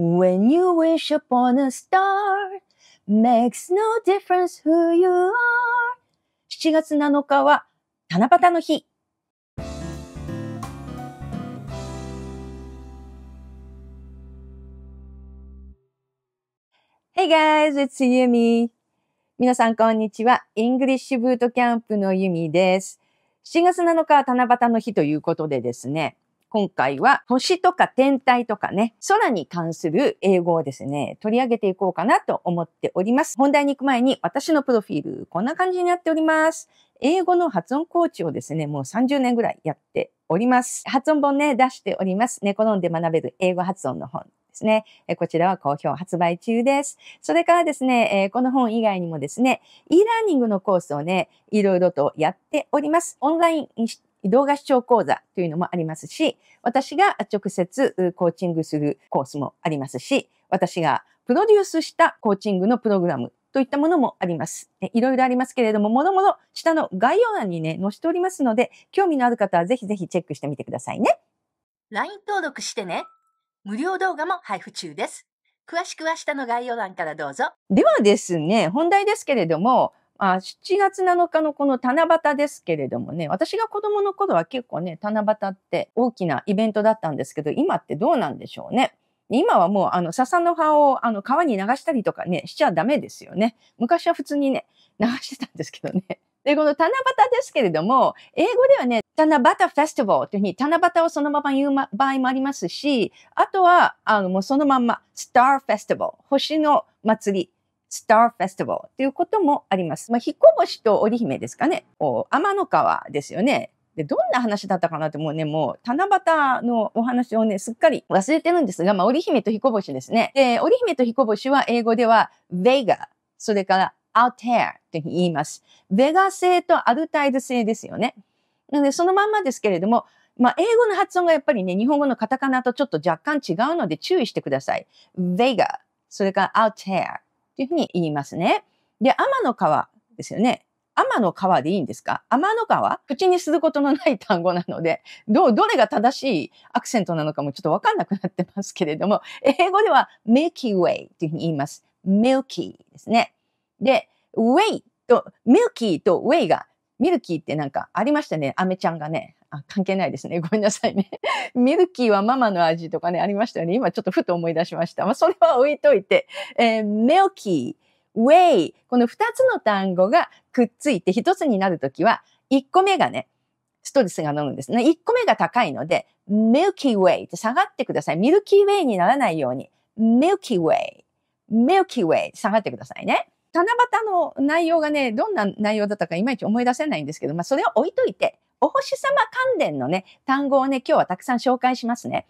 When you wish upon a star, makes no difference who you are. 7月7日は七夕の日。Hey guys, it's Yumi. 皆さんこんにちは。イングリッシュブートキャンプの Yumi です。7月7日は七夕の日ということでですね、今回は星とか天体とかね、空に関する英語をですね、取り上げていこうかなと思っております。本題に行く前に私のプロフィール、こんな感じになっております。英語の発音コーチをですね、もう30年ぐらいやっております。発音本ね、出しております。寝転んで学べる英語発音の本ですね。こちらは好評発売中です。それからですね、この本以外にもですね、e ラーニングのコースをね、いろいろとやっております。オンライン動画視聴講座というのもありますし、私が直接コーチングするコースもありますし、私がプロデュースしたコーチングのプログラムといったものもあります。いろいろありますけれども、もろもろ下の概要欄にね、載せておりますので、興味のある方はぜひぜひチェックしてみてくださいね。LINE 登録してね。無料動画も配布中です。詳しくは下の概要欄からどうぞ。ではですね、本題ですけれども、あ7月7日のこの七夕ですけれどもね、私が子供の頃は結構ね、七夕って大きなイベントだったんですけど、今ってどうなんでしょうね。今はもう、あの、笹の葉を、あの、川に流したりとかね、しちゃダメですよね。昔は普通にね、流してたんですけどね。で、この七夕ですけれども、英語ではね、七夕フェスティバルというふうに、七夕をそのまま言う、場合もありますし、あとは、あの、もうそのまんま、スターフェスティバル、星の祭りスターフェスティバルということもあります。まあ、彦星と織姫ですかね。天の川ですよね。で、どんな話だったかなってもうね、もう七夕のお話をね、すっかり忘れてるんですが、まあ、織姫と彦星ですね。で、織姫と彦星は英語では、ベガ、それからアルテアって言います。ベガ製とアルタイル製ですよね。なので、そのまんまですけれども、まあ、英語の発音がやっぱりね、日本語のカタカナとちょっと若干違うので注意してください。ベガ、それからアルテア。っていうふうに言いますね。で、天の川ですよね。天の川でいいんですか天の川口にすることのない単語なので、ど、どれが正しいアクセントなのかもちょっとわかんなくなってますけれども、英語では Milky Way というふうに言います。Milky ですね。で、Way と、Milky と Way がミルキーってなんかありましたね。アメちゃんがね。あ、関係ないですね。ごめんなさいね。ミルキーはママの味とかね、ありましたよね。今ちょっとふと思い出しました。まあ、それは置いといて。えー、メオキー、ウェイ。この二つの単語がくっついて一つになるときは、一個目がね、ストレスが乗るんですね。一個目が高いので、ミルキーウェイって下がってください。ミルキーウェイにならないように。ミルキーウェイ、ミルキーウェイ、下がってくださいね。七夕の内容がね、どんな内容だったかいまいち思い出せないんですけど、まあ、それを置いといて、お星様関連のね、単語をね、今日はたくさん紹介しますね。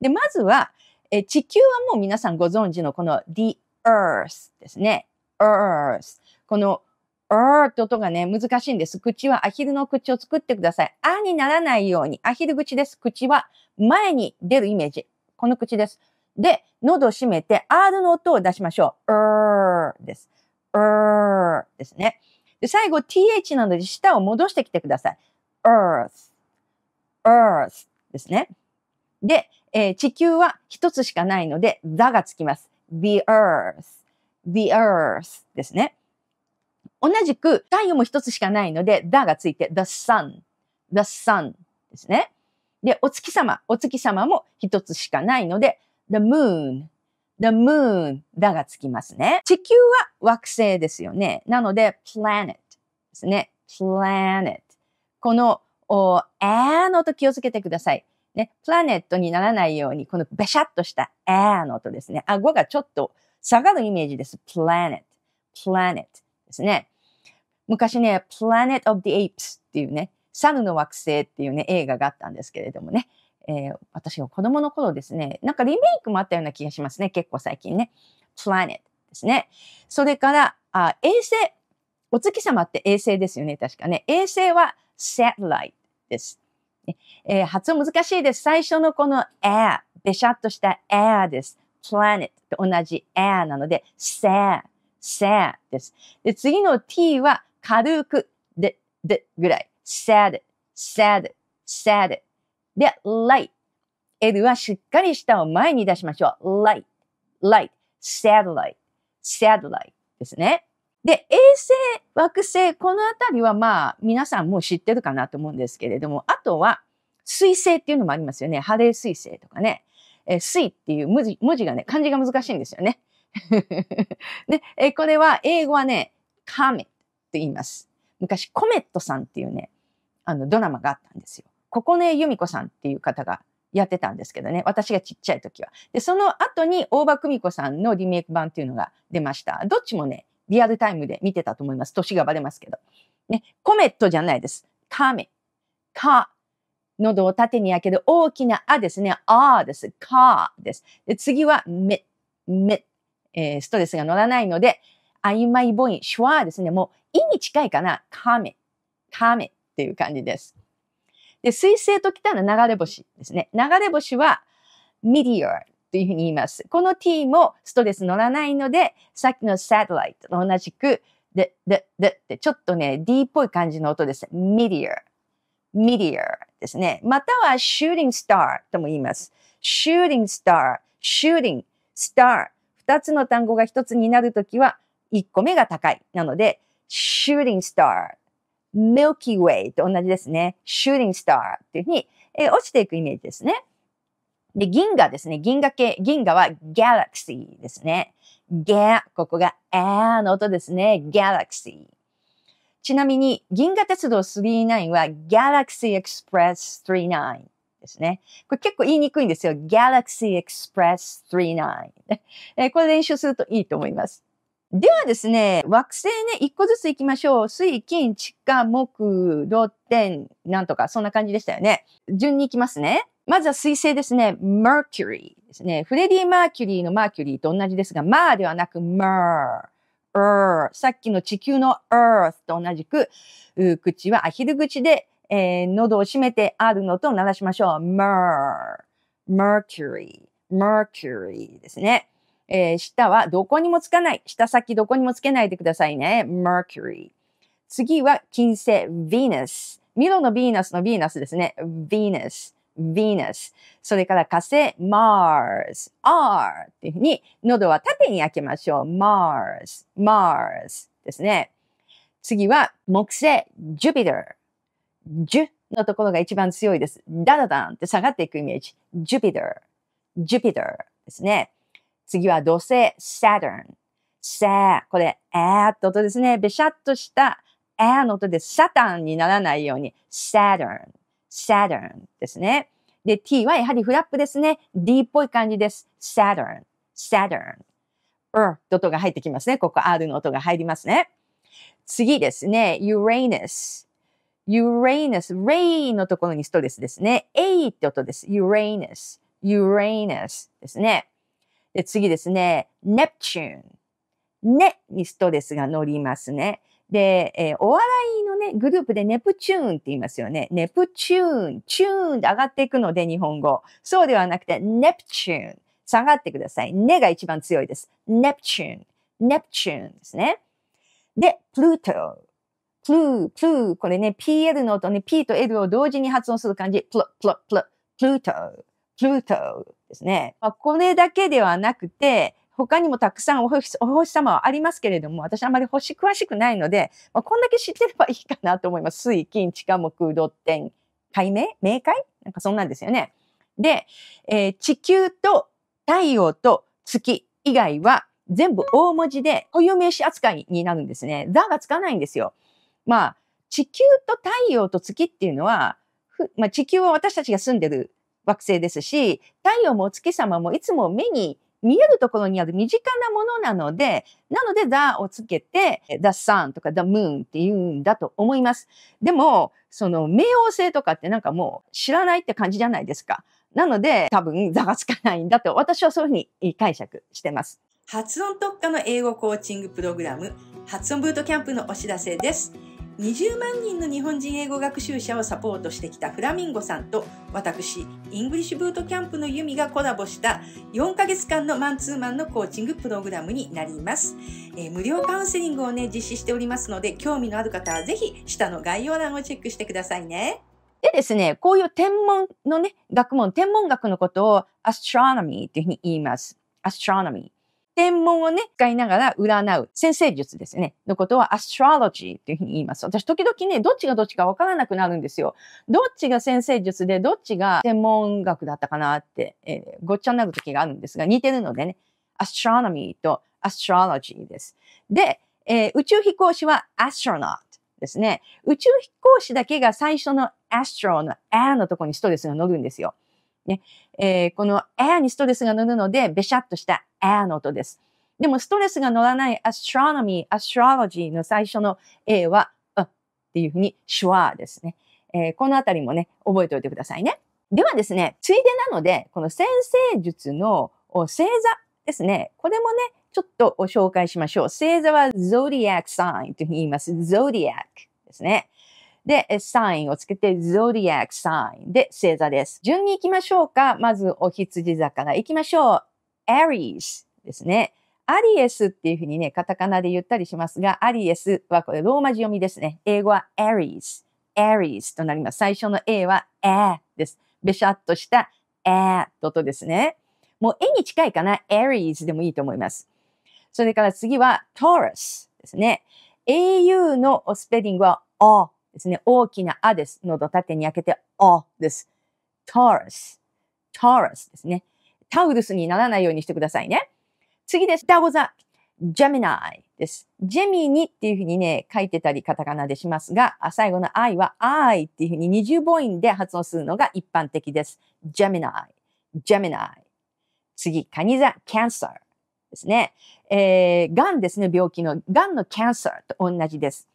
で、まずは、え地球はもう皆さんご存知のこの the earth ですね。earth。この earth 音がね、難しいんです。口はアヒルの口を作ってください。あにならないように。アヒル口です。口は前に出るイメージ。この口です。で、喉を閉めて R の音を出しましょう。er です。e r ですね。で最後 th なので舌を戻してきてください。earth, earth ですね。で、えー、地球は一つしかないので、the がつきます。the earth, the earth ですね。同じく太陽も一つしかないので、だがついて the sun, the sun ですね。で、お月様、お月様も一つしかないので、the moon, the moon だがつきますね。地球は惑星ですよね。なので planet ですね。planet。この、お、あの音気をつけてください。ね、プラネットにならないように、このべしゃっとしたあの音ですね。顎がちょっと下がるイメージです。planet。planet ですね。昔ね、Planet of the Apes っていうね、猿の惑星っていうね、映画があったんですけれどもね。えー、私が子供の頃ですね、なんかリメイクもあったような気がしますね。結構最近ね。planet ですね。それから、あ衛星。お月様って衛星ですよね、確かね。衛星は satellite です。えー、発音難しいです。最初のこの air、べしゃっとした air です。planet と同じ air なので、sa, sa です。で、次の t は軽く、で、でぐらい。sad, sad, sad で、light。L はしっかり舌を前に出しましょう。light, light, satellite, satellite ですね。で、衛星、惑星、このあたりはまあ、皆さんもう知ってるかなと思うんですけれども、あとは、水星っていうのもありますよね。ハレー水星とかね。えー、水っていう文字文字がね、漢字が難しいんですよね。で、えー、これは、英語はね、カメって言います。昔、コメットさんっていうね、あの、ドラマがあったんですよ。ここね由美子さんっていう方がやってたんですけどね。私がちっちゃい時は。で、その後に大場久美子さんのリメイク版っていうのが出ました。どっちもね、リアルタイムで見てたと思います。年がバレますけど。ね、コメットじゃないです。カメ。カ。喉を縦に開ける大きなあですね。あです。カです。で、次はめ、め。えー、ストレスが乗らないので、曖昧母音、シュワーですね。もう、いに近いかな。カメ。カメっていう感じです。で、水星ときたら流れ星ですね。流れ星は、ミディアというふうに言います。この t もストレス乗らないので、さっきのサテライトと同じく、で、で、でって、ちょっとね、d っぽい感じの音です。ミディア。ミディアですね。またはシューリン i n g s とも言います。シューリン i n g star、s h o o t i 二つの単語が一つになるときは、一個目が高い。なので、シューリン i n g s Milky Way と同じですね。Shooting Star っていうふうに、えー、落ちていくイメージですね。で、銀河ですね。銀河系、銀河は Galaxy ですね。ギャ、ここが a の音ですね。Galaxy。ちなみに、銀河鉄道39は Galaxy Express 39ですね。これ結構言いにくいんですよ。Galaxy Express 39。えー、これ練習するといいと思います。ではですね、惑星ね、一個ずつ行きましょう。水、金、地下、木、土、天、なんとか、そんな感じでしたよね。順に行きますね。まずは水星ですね。Mercury ですね。フレディ・マーキュリーのマーキュリーと同じですが、まあではなく、まあ、さっきの地球の earth と同じく、口はアヒル口で、えー、喉を閉めてあるのと鳴らしましょう。mer。mercury。mercury ですね。えー、舌はどこにもつかない。舌先どこにもつけないでくださいね。Mercury。次は金星 Venus。ミロのヴィーナスのヴィーナスですね。Venus。Venus。それから火星 Mars。R っていうふうに喉は縦に開けましょう。Mars。Mars ですね。次は木星 Jupiter。J のところが一番強いです。ダダダンって下がっていくイメージ。Jupiter。Jupiter ですね。次は土星、Saturn。さあ、これ、えーって音ですね。べしゃっとした、えーの音で、サタンにならないように、Saturn、Saturn ですね。で、t はやはりフラップですね。d っぽい感じです。Saturn、Saturn。er って音が入ってきますね。ここ r の音が入りますね。次ですね、Uranus。Uranus、ray のところにストレスですね。a って音です。Uranus、Uranus ですね。で次ですね、ネプチューン。ねにストレスが乗りますね。で、えー、お笑いのね、グループでネプチューンって言いますよね。ネプチューン、チューンって上がっていくので、日本語。そうではなくて、ネプチューン。下がってください。ねが一番強いです。ネプチューン。ネプチューンですね。で、プルート。プルー、プルー。これね、PL の音ね、P と L を同時に発音する感じ。プル、プル、プル、プルート。プルート。ですね。まあ、これだけではなくて、他にもたくさんお星様はありますけれども、私あまり星詳しくないので、まあ、こんだけ知ってればいいかなと思います。水、金、地下、木、土、天、解明明解なんかそんなんですよね。で、えー、地球と太陽と月以外は全部大文字で固有名詞扱いになるんですね。座がつかないんですよ。まあ、地球と太陽と月っていうのは、まあ、地球は私たちが住んでる惑星ですし、太陽もお月様もいつも目に見えるところにある身近なものなので、なのでザをつけて the sun とか the moon って言うんだと思います。でも、その冥王星とかってなんかもう知らないって感じじゃないですか。なので多分ザがつかないんだと私はそういうふうに解釈してます。発音特化の英語コーチングプログラム、発音ブートキャンプのお知らせです。20万人の日本人英語学習者をサポートしてきたフラミンゴさんと私、イングリッシュブートキャンプのユミがコラボした4ヶ月間のマンツーマンのコーチングプログラムになります。えー、無料カウンセリングをね、実施しておりますので、興味のある方はぜひ下の概要欄をチェックしてくださいね。でですね、こういう天文のね、学問、天文学のことをアストロノミーっていうふうに言います。アストロノミー。天文をね、使いながら占う、先生術ですね、のことはアストロロジーというふうに言います。私、時々ね、どっちがどっちかわからなくなるんですよ。どっちが先生術で、どっちが天文学だったかなって、えー、ごっちゃになる時があるんですが、似てるのでね、アストロノミーとアストロロジーです。で、えー、宇宙飛行士はアストロナット。ですね。宇宙飛行士だけが最初のアストロの a のとこにストレスが乗るんですよ。ねえー、この air にストレスが乗るので、べしゃっとした air の音です。でも、ストレスが乗らない astronomy, astrology の最初の a は、うっていうふうに手話ですね。えー、このあたりもね、覚えておいてくださいね。ではですね、ついでなので、この先生術の星座ですね。これもね、ちょっと紹介しましょう。星座は zodiac sign と言います。zodiac ですね。で、サインをつけて、ゾディアックサインで星座です。順に行きましょうか。まず、お羊座から行きましょう。アリスですね。アリエスっていうふうにね、カタカナで言ったりしますが、アリエスはこれローマ字読みですね。英語はアリス、アリスとなります。最初の A はーです。べしゃっとしたーととですね。もう絵に近いかな。アリースでもいいと思います。それから次はトーラスですね。au のスペリングは O ですね。大きなあです。喉縦に開けて、あです。Taurus。t a r u s ですね。タウルスにならないようにしてくださいね。次です。ダゴザ。ジェミナイです。ジェミニっていうふうにね、書いてたりカタカナでしますが、最後の I は I っていうふうに二重母音で発音するのが一般的です。ジェミナイ、ジェミナイ。次、カニザ。キャンサーですね。えー、ガンですね、病気の。ガンのキャンサーと同じです。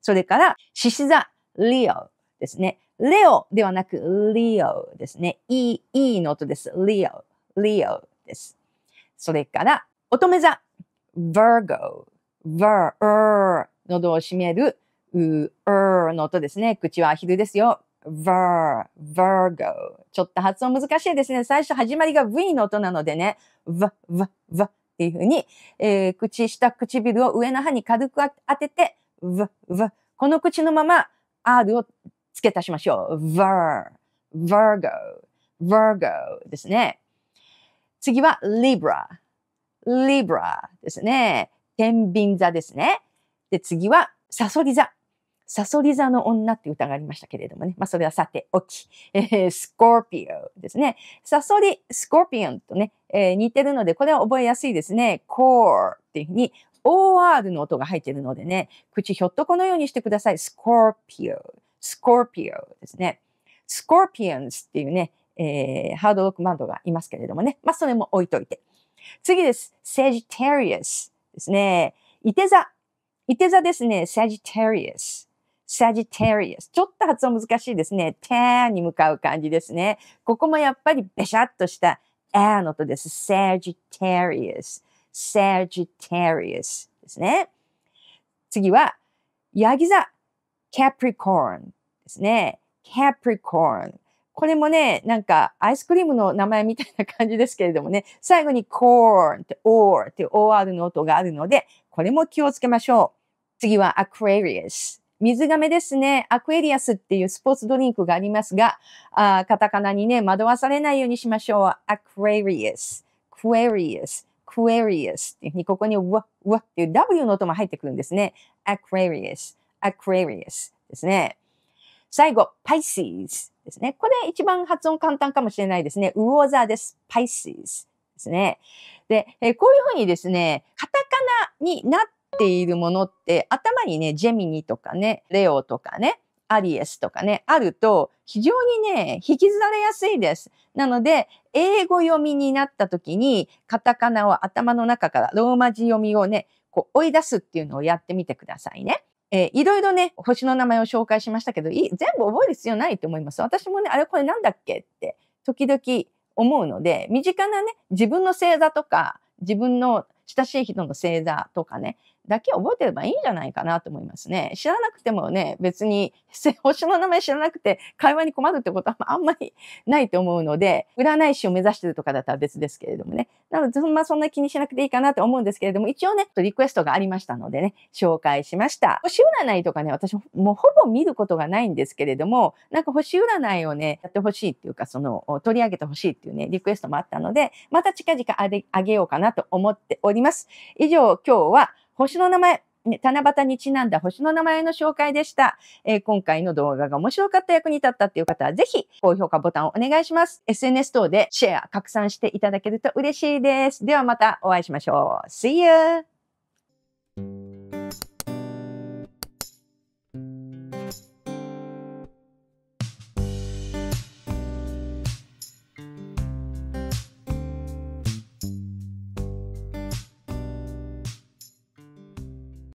それから、獅子座、リオですね。レオではなく、リオですね。E、E の音です。リオ、リオです。それから、乙女座、Virgo、v e r er 喉を閉める、う、er の音ですね。口はアヒルですよ。v e r Virgo。ちょっと発音難しいですね。最初始まりが V の音なのでね。V、V、V っていうふうに、えー、口、下唇を上の歯に軽く当てて、v, v。この口のまま R を付け足しましょう。ver, virgo, virgo ですね。次は libra, libra ですね。天秤座ですね。で、次はサソリ座。サソリ座の女って歌がありましたけれどもね。まあ、それはさておき。えー、スコーピオですね。サソリ、スコーピオンとね、えー、似てるので、これは覚えやすいですね。コーっていうふうに OR の音が入っているのでね、口ひょっとこのようにしてください。Scorpio。Scorpio ですね。Scorpions っていうね、えー、ハードロックバンドがいますけれどもね。まあ、それも置いといて。次です。Sagittarius ですね。いて座。いて座ですね。Sagittarius。Sagittarius。ちょっと発音難しいですね。てーに向かう感じですね。ここもやっぱりべしゃっとしたえーの音です。Sagittarius。Sagittarius ですね。次は、ヤギ座 Capricorn ですね。Capricorn。これもね、なんかアイスクリームの名前みたいな感じですけれどもね、最後に corn って or って or の音があるので、これも気をつけましょう。次は Aquarius。水亀ですね。アクエリアスっていうスポーツドリンクがありますが、あカタカナにね、惑わされないようにしましょう。アクエリアス。クエリアス。Aquarius っていうふうに、ここにうわ、うわっていう W の音も入ってくるんですね。Aquarius、Aquarius ですね。最後、Pisces ですね。これ一番発音簡単かもしれないですね。魚座です。Pisces ですね。で、えこういうふうにですね、カタカナになっているものって、頭にね、ジェミニとかね、レオとかね、アリエスとかね、あると、非常にね、引きずられやすいです。なので、英語読みになった時に、カタカナを頭の中からローマ字読みをね、こう追い出すっていうのをやってみてくださいね。えー、いろいろね、星の名前を紹介しましたけど、全部覚える必要ないと思います。私もね、あれこれなんだっけって時々思うので、身近なね、自分の星座とか、自分の親しい人の星座とかね、だけ覚えてればいいんじゃないかなと思いますね。知らなくてもね、別に 星の名前知らなくて会話に困るってことはあんまりないと思うので、占い師を目指してるとかだったら別ですけれどもね。なので、まあ、そんな気にしなくていいかなと思うんですけれども、一応ね、リクエストがありましたのでね、紹介しました。星占いとかね、私もうほぼ見ることがないんですけれども、なんか星占いをね、やってほしいっていうか、その、取り上げてほしいっていうね、リクエストもあったので、また近々あげようかなと思っております。以上、今日は星の名前、ね、七夕にちなんだ星の名前の紹介でした、えー、今回の動画が面白かった役に立ったっていう方は、ぜひ高評価ボタンをお願いします。SNS 等でシェア、拡散していただけると嬉しいです。ではまたお会いしましょう。See you!